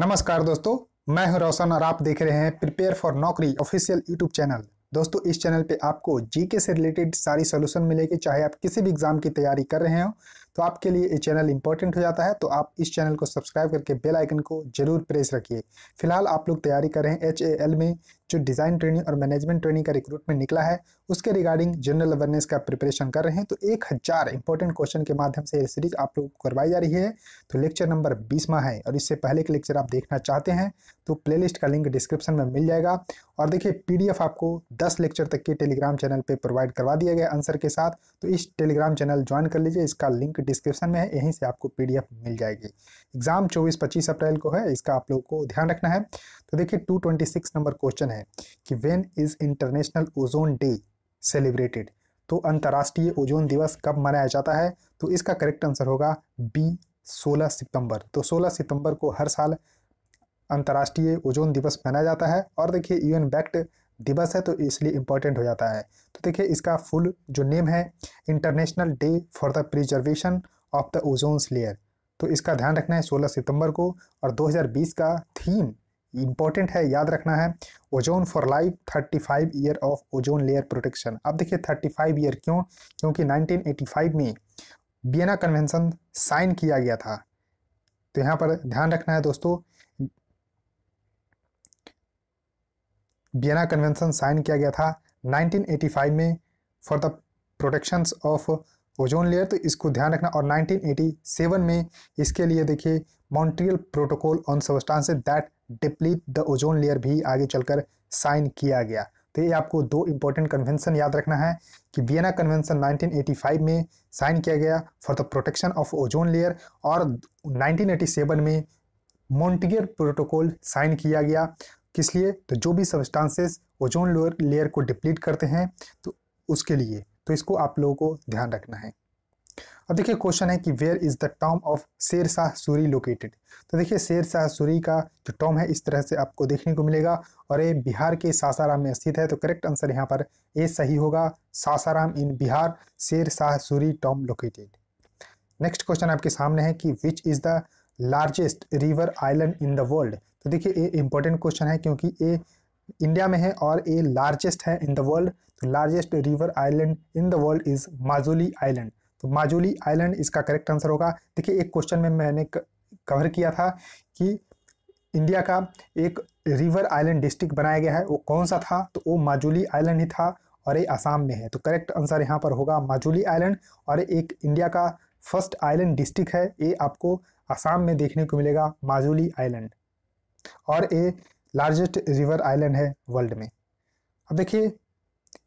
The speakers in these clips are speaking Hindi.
नमस्कार दोस्तों मैं हूं रोशन और आप देख रहे हैं prepare for Naukri official YouTube channel दोस्तों इस चैनल पे आपको जीके से रिलेटेड सारी सोल्यूशन मिलेगी चाहे आप किसी भी एग्जाम की तैयारी कर रहे हो तो आपके लिए ये चैनल इंपॉर्टेंट हो जाता है तो आप इस चैनल को सब्सक्राइब करके बेल आइकन को जरूर प्रेस रखिए फिलहाल आप लोग तैयारी कर रहे हैं एच ए एल में जो डिज़ाइन ट्रेनिंग और मैनेजमेंट ट्रेनिंग का रिक्रूटमेंट निकला है उसके रिगार्डिंग जनरल अवेयरनेस का प्रिपरेशन कर रहे हैं तो एक हज़ार इंपॉर्टेंट क्वेश्चन के माध्यम से ये सीरीज आप लोग करवाई जा रही है तो लेक्चर नंबर बीसवा है और इससे पहले के लेक्चर आप देखना चाहते हैं तो प्ले का लिंक डिस्क्रिप्शन में मिल जाएगा और देखिए पीडीएफ आपको दस लेक्चर तक के टेलीग्राम चैनल पर प्रोवाइड करवा दिया गया आंसर के साथ तो इस टेलीग्राम चैनल ज्वाइन कर लीजिए इसका लिंक डिस्क्रिप्शन में है यहीं से आपको पीडीएफ मिल जाएगी एग्जाम 24-25 अप्रैल को है इसका आप लोगों को ध्यान रखना है तो देखिए 226 नंबर क्वेश्चन है कि when is international ozone day celebrated तो अंतर्राष्ट्रीय ओजोन दिवस कब मनाया जाता है तो इसका करेक्ट आंसर होगा बी सोलह सितंबर तो सोलह सितंबर को हर साल अंतर्राष्ट्रीय ओजोन दिवस मनाया जाता है और देखिए यूएन बैक्ट दिवस है तो इसलिए इम्पोर्टेंट हो जाता है तो देखिए इसका फुल जो नेम है international day for the preservation of the ozones layer तो इसका ध्यान रखना है 16 सितंबर को और 2020 का थीम इम्पॉर्टेंट है याद रखना है ozone for life 35 year of ozone layer protection अब देखिए 35 ईयर क्यों क्योंकि 1985 में बियना कन्वेंशन साइन किया गया था तो यहाँ पर ध्यान रखना है दोस्तों बियना कन्वेंशन साइन किया गया था 1985 में for the protection of ozone layer तो इसको ध्यान रखना और 1987 में इसके लिए देखिए Montreal protocol on substance that deplete the ozone layer भी आगे चलकर साइन किया गया तो ये आपको दो इंपॉर्टेंट कन्वेंशन याद रखना है कि वियना कन्वेंशन 1985 में साइन किया गया for the protection of ozone layer और 1987 में मॉन्टियर प्रोटोकॉल साइन किया गया किस लिए तो जो भी सब्सटेंसेस ओजोन लोअर लेयर को डिप्लीट करते हैं तो उसके लिए तो इसको आप लोगों को ध्यान रखना है अब देखिए क्वेश्चन है कि where is the tomb of Sher Shah Suri located तो देखिए शेर शाह सूरी का जो टॉम है इस तरह से आपको देखने को मिलेगा और ये बिहार के सासाराम में स्थित है तो करेक्ट आंसर यहाँ पर ए सही होगा Sasaram in Bihar Sher Shah Suri tomb located next question आपके सामने है कि which is the largest river island in the world तो देखिए ये इंपॉर्टेंट क्वेश्चन है क्योंकि ये इंडिया में है और ये लार्जेस्ट है इन द वर्ल्ड तो largest river island in the world is Majuli island तो माजुली आइलैंड इसका करेक्ट आंसर होगा देखिए एक क्वेश्चन में मैंने कवर किया था कि इंडिया का एक रिवर आइलैंड डिस्ट्रिक्ट बनाया गया है वो कौन सा था तो वो माजुली आइलैंड ही था और ये आसाम में है तो करेक्ट आंसर यहाँ पर होगा माजुली आइलैंड और एक इंडिया का फर्स्ट आइलैंड डिस्ट्रिक्ट है ये आपको आसाम में देखने को मिलेगा माजुली आइलैंड और ये लार्जेस्ट रिवर आइलैंड है वर्ल्ड में अब देखिए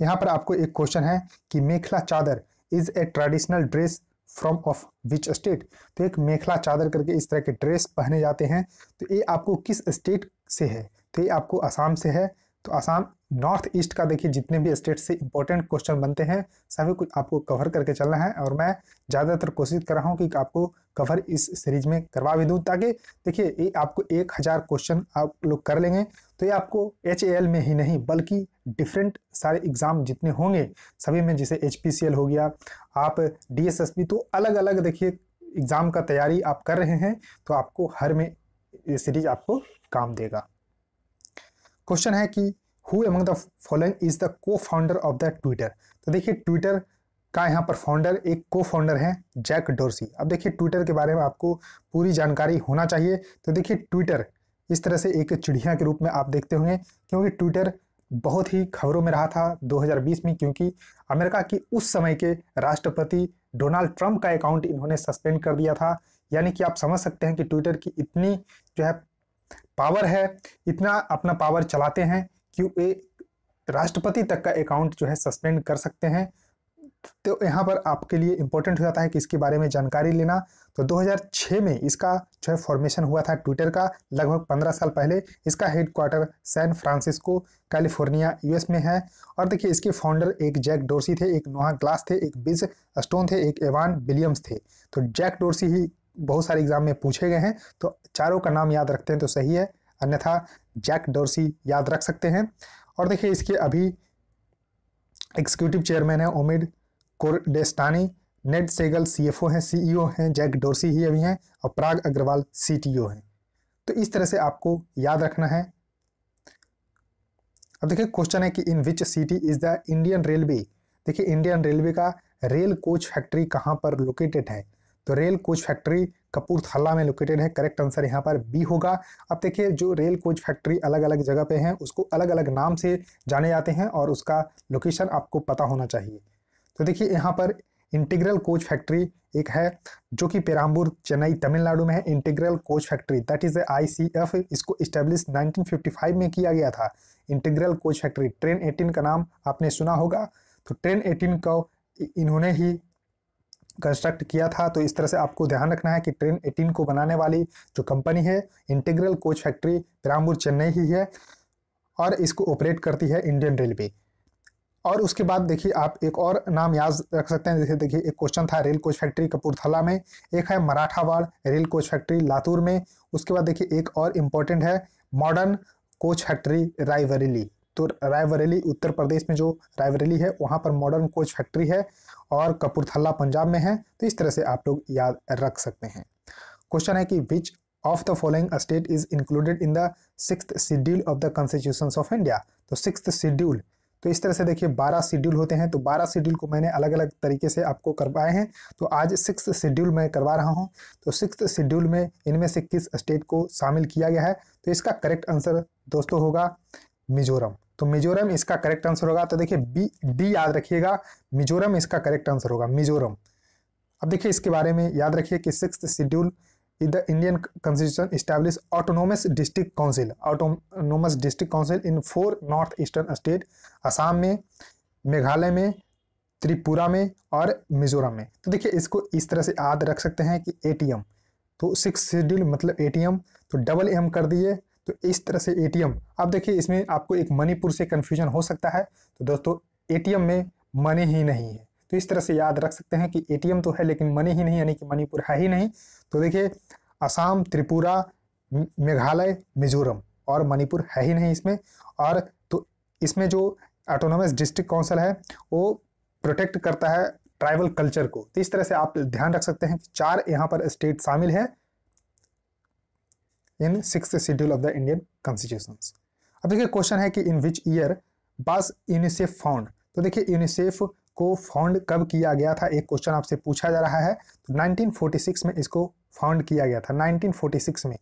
यहाँ पर आपको एक क्वेश्चन है कि mekhela chador is a traditional dress from of which state तो एक मेखला चादर करके इस तरह के ड्रेस पहने जाते हैं तो ये आपको किस स्टेट से है तो ये आपको आसाम से है तो आसाम नॉर्थ ईस्ट का देखिए जितने भी स्टेट से इंपॉर्टेंट क्वेश्चन बनते हैं सभी कुछ आपको कवर करके चलना है और मैं ज़्यादातर कोशिश कर रहा हूँ कि आपको कवर इस सीरीज में करवा भी दूँ ताकि देखिए ये आपको एक हज़ार क्वेश्चन आप लोग कर लेंगे तो ये आपको एच में ही नहीं बल्कि डिफरेंट सारे एग्ज़ाम जितने होंगे सभी में जैसे एच हो गया आप डी तो अलग अलग देखिए एग्ज़ाम का तैयारी आप कर रहे हैं तो आपको हर में ये सीरीज आपको काम देगा क्वेश्चन है कि who among the following is the co founder of the Twitter तो देखिए ट्विटर का यहाँ पर फाउंडर एक को फाउंडर है जैक डोरसी अब देखिए ट्विटर के बारे में आपको पूरी जानकारी होना चाहिए तो देखिए ट्विटर इस तरह से एक चिड़िया के रूप में आप देखते होंगे क्योंकि ट्विटर बहुत ही खबरों में रहा था 2020 में क्योंकि अमेरिका की उस समय के राष्ट्रपति डोनाल्ड ट्रंप का अकाउंट इन्होंने सस्पेंड कर दिया था यानी कि आप समझ सकते हैं कि ट्विटर की इतनी जो है पावर है इतना अपना पावर चलाते हैं क्यू ए राष्ट्रपति तक का अकाउंट जो है सस्पेंड कर सकते हैं तो यहाँ पर आपके लिए इम्पोर्टेंट हो जाता है कि इसके बारे में जानकारी लेना तो 2006 में इसका जो है फॉर्मेशन हुआ था ट्विटर का लगभग 15 साल पहले इसका headquarter San Francisco California US में है और देखिए इसके फाउंडर एक जैक डोर्सी थे एक नोहा ग्लास थे एक बिज स्टोन थे एक एवान विलियम्स थे तो जैक डोर्सी ही बहुत सारे एग्जाम में पूछे गए हैं तो चारों का नाम याद रखते हैं तो सही है अन्यथा जैक डोरसी याद रख सकते हैं और देखिए इसके अभी एग्जीक्यूटिव चेयरमैन है Omid Kordestani Ned Segal CFO हैं सीईओ e हैं जैक डोरसी ही अभी हैं और प्राग अग्रवाल सीटीओ हैं तो इस तरह से आपको याद रखना है अब देखिए क्वेश्चन है कि in which city is the Indian railway देखिए इंडियन रेलवे का रेल कोच फैक्ट्री कहाँ पर लोकेटेड है तो रेल कोच फैक्ट्री कपूरथला में लोकेटेड है करेक्ट आंसर यहाँ पर बी होगा अब देखिए जो रेल कोच फैक्ट्री अलग अलग जगह पे हैं उसको अलग अलग नाम से जाने जाते हैं और उसका लोकेशन आपको पता होना चाहिए तो देखिए यहाँ पर इंटीग्रल कोच फैक्ट्री एक है जो कि पेराम्बूर चेन्नई तमिलनाडु में है integral coach factory that is ICF इसको इस्टेब्लिश नाइनटीन में किया गया था integral coach factory train eighteen का नाम आपने सुना होगा तो ट्रेन एटीन को इन्होंने ही कंस्ट्रक्ट किया था तो इस तरह से आपको ध्यान रखना है कि ट्रेन 18 को बनाने वाली जो कंपनी है integral coach factory Rampur Chennai ही है और इसको ऑपरेट करती है इंडियन रेलवे और उसके बाद देखिए आप एक और नाम याद रख सकते हैं जैसे देखिए एक क्वेश्चन था रेल कोच फैक्ट्री कपूरथला में एक है Marathwada rail coach factory Latur में उसके बाद देखिए एक और इम्पोर्टेंट है मॉडर्न कोच फैक्ट्री रायबरेली तो रायबरेली उत्तर प्रदेश में जो रायबरेली है वहाँ पर मॉडर्न कोच फैक्ट्री है और कपूरथला पंजाब में है तो इस तरह से आप लोग याद रख सकते हैं क्वेश्चन है कि which of the following state is included in the six schedule of the constitution of India तो सिक्स शेड्यूल तो इस तरह से देखिए बारह शेड्यूल होते हैं तो बारह शेड्यूल को मैंने अलग अलग तरीके से आपको करवाए हैं तो आज सिक्स शेड्यूल में करवा रहा हूं तो सिक्स शेड्यूल में इनमें से किस स्टेट को शामिल किया गया है तो इसका करेक्ट आंसर दोस्तों होगा मिजोरम तो मिजोरम इसका करेक्ट आंसर होगा तो देखिए बी डी याद रखिएगा मिजोरम इसका करेक्ट आंसर होगा मिजोरम अब देखिए इसके बारे में याद रखिए कि six schedule the Indian constitution Constitution autonomous district council autonomous district council in four north eastern state Assam में मेघालय में त्रिपुरा में और मिजोरम में तो देखिए इसको इस तरह से याद रख सकते हैं कि एटीएम तो सिक्स शेड्यूल मतलब एटीएम तो डबल एम कर दिए तो इस तरह से एटीएम अब देखिए इसमें आपको एक मणिपुर से कन्फ्यूजन हो सकता है तो दोस्तों ए में मनी ही नहीं है तो इस तरह से याद रख सकते हैं कि ए तो है लेकिन मनी ही नहीं यानी कि मणिपुर है ही नहीं तो देखिए असम त्रिपुरा मेघालय मिजोरम और मणिपुर है ही नहीं इसमें और तो इसमें जो ऑटोनोमस डिस्ट्रिक्ट काउंसिल है वो प्रोटेक्ट करता है ट्राइबल कल्चर को तो इस तरह से आप ध्यान रख सकते हैं कि चार यहाँ पर स्टेट शामिल है in six schedule of the Indian constitution अब देखिए क्वेश्चन है कि in which year was UNICEF found तो देखिए यूनिसेफ को फाउंड कब किया गया था एक क्वेश्चन आपसे पूछा जा रहा है तो 1946 में इसको फाउंड किया गया था 1946 में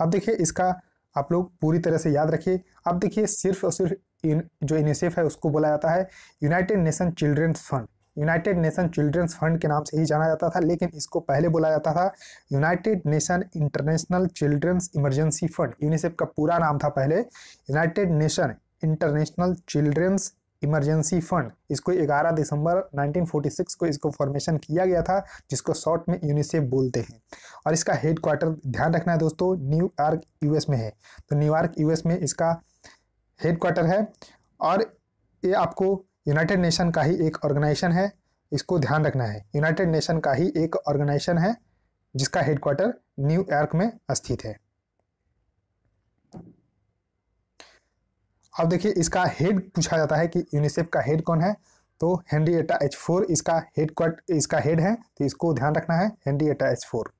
अब देखिए इसका आप लोग पूरी तरह से याद रखिए अब देखिए सिर्फ और सिर्फ इन, जो यूनिसेफ है उसको बोला जाता है United Nation children's fund United Nation children's fund के नाम से ही जाना जाता था लेकिन इसको पहले बोला जाता था United Nation international children's emergency fund UNICEF का पूरा नाम था पहले United Nation international children's emergency fund इसको 11 दिसंबर 1946 को इसको फॉर्मेशन किया गया था जिसको शॉर्ट में यूनिसेफ बोलते हैं और इसका हेड क्वार्टर ध्यान रखना है दोस्तों न्यूयॉर्क यूएस में है तो न्यूयॉर्क यूएस में इसका हेड क्वार्टर है और ये आपको यूनाइटेड नेशन का ही एक ऑर्गेनाइजेशन है इसको ध्यान रखना है यूनाइटेड नेशन का ही एक ऑर्गेनाइजेशन है जिसका हेडक्वार्टर न्यूयॉर्क में स्थित है अब देखिए इसका हेड पूछा जाता है कि यूनिसेफ का हेड कौन है तो हेनरी एटा एच फोर इसका हेड क्वार्ट इसका हेड है तो इसको ध्यान रखना है हेनरी एटा एच फोर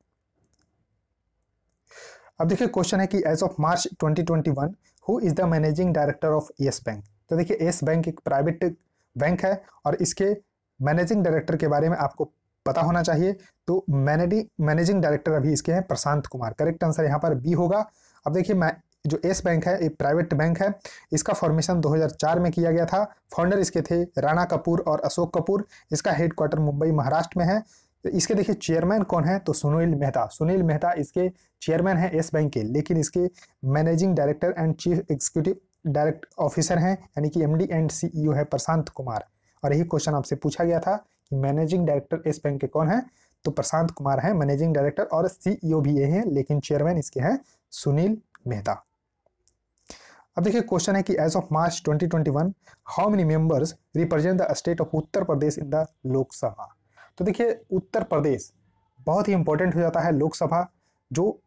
अब देखिए क्वेश्चन है कि as of March 2021 who is the managing director of Yes Bank तो देखिए येस बैंक एक प्राइवेट बैंक है और इसके मैनेजिंग डायरेक्टर के बारे में आपको पता होना चाहिए तो मैनेडी मैनेजिंग डायरेक्टर अभी इसके हैं प्रशांत कुमार करेक्ट आंसर यहाँ पर बी होगा अब देखिए मैं जो एस बैंक है एक प्राइवेट बैंक है इसका फॉर्मेशन 2004 में किया गया था फाउंडर इसके थे राणा कपूर और अशोक कपूर इसका हेडक्वार्टर मुंबई महाराष्ट्र में है तो इसके देखिए चेयरमैन कौन है तो सुनील मेहता सुनील मेहता इसके चेयरमैन है एस बैंक के लेकिन इसके managing director and chief executive direct officer हैं यानी कि एमडी एंड सीईओ है प्रशांत कुमार और यही क्वेश्चन आपसे पूछा गया था कि मैनेजिंग डायरेक्टर इस बैंक के कौन है तो प्रशांत कुमार हैं मैनेजिंग डायरेक्टर और सीईओ e भी ये हैं लेकिन चेयरमैन इसके हैं सुनील मेहता अब देखिए क्वेश्चन है कि as of March 2021 twenty one how many members represent the state of Uttar Pradesh in the Lok Sabha तो देखिए उत्तर प्रदेश बहुत ही इंपॉर्टेंट हो जाता है लोकसभा जो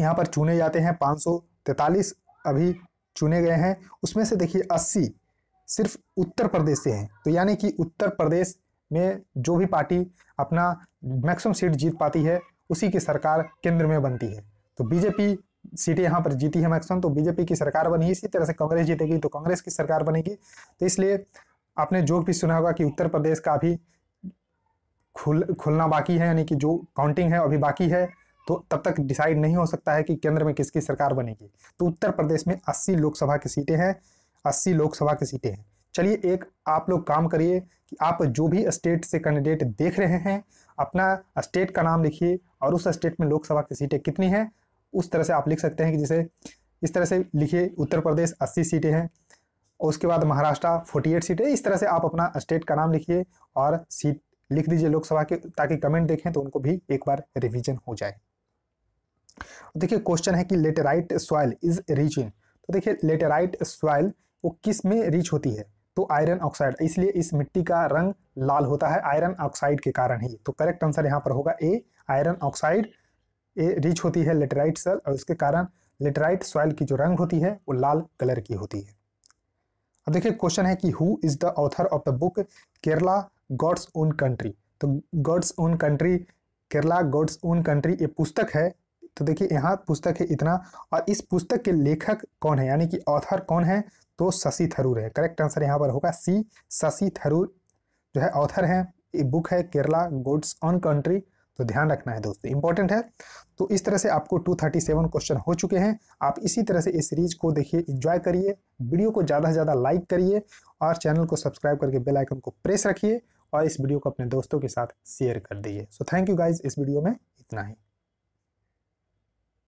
यहाँ पर चुने जाते हैं पाँच अभी चुने गए हैं उसमें से देखिए अस्सी सिर्फ उत्तर प्रदेश से हैं तो यानी कि उत्तर प्रदेश में जो भी पार्टी अपना मैक्सिमम सीट जीत पाती है उसी की सरकार केंद्र में बनती है तो बीजेपी सीटें यहाँ पर जीती है मैक्सिमम तो बीजेपी की सरकार बनी इसी तरह से कांग्रेस जीतेगी तो कांग्रेस की सरकार बनेगी तो इसलिए आपने जो भी सुना होगा कि उत्तर प्रदेश का अभी खुल खुलना बाकी है यानी कि जो काउंटिंग है अभी बाकी है तो तब तक डिसाइड नहीं हो सकता है कि केंद्र में किसकी सरकार बनेगी तो उत्तर प्रदेश में अस्सी लोकसभा की सीटें हैं अस्सी लोकसभा की सीटें हैं चलिए एक आप लोग काम करिए कि आप जो भी स्टेट से कैंडिडेट देख रहे हैं अपना स्टेट का नाम लिखिए और उस स्टेट में लोकसभा की सीटें कितनी हैं उस तरह से आप लिख सकते हैं कि जैसे इस तरह से लिखिए उत्तर प्रदेश अस्सी सीटें हैं और उसके बाद महाराष्ट्र फोर्टी एट सीटें इस तरह से आप अपना स्टेट का नाम लिखिए और सीट लिख दीजिए लोकसभा के ताकि कमेंट देखें तो उनको भी एक बार रिविजन हो जाए तो देखिए क्वेश्चन है कि laterite soil is rich in तो देखिए लेटेराइट सॉइल वो किस में रिच होती है तो आयरन ऑक्साइड इसलिए इस मिट्टी का रंग लाल होता है आयरन ऑक्साइड के कारण ही तो करेक्ट आंसर यहाँ पर होगा ए आयरन ऑक्साइड ए रिच होती है लेटेराइट सॉइल और इसके कारण लेटेराइट सॉइल की जो रंग होती है वो लाल कलर की होती है अब देखिए क्वेश्चन है कि who is the author of the book Kerala God's own country तो God's own country Kerala God's own country ये पुस्तक है तो देखिए यहाँ पुस्तक है इतना और इस पुस्तक के लेखक कौन है यानी कि ऑथर कौन है तो शशि थरूर है करेक्ट आंसर यहाँ पर होगा सी शशि थरूर जो है ऑथर है बुक है केरला गुड्स ऑन कंट्री तो ध्यान रखना है दोस्तों इंपॉर्टेंट है तो इस तरह से आपको 237 क्वेश्चन हो चुके हैं आप इसी तरह से इस सीरीज को देखिए इंजॉय करिए वीडियो को ज़्यादा से ज़्यादा लाइक करिए और चैनल को सब्सक्राइब करके बेल आइकन को प्रेस रखिए और इस वीडियो को अपने दोस्तों के साथ शेयर कर दीजिए सो थैंक यू गाइज इस वीडियो में इतना ही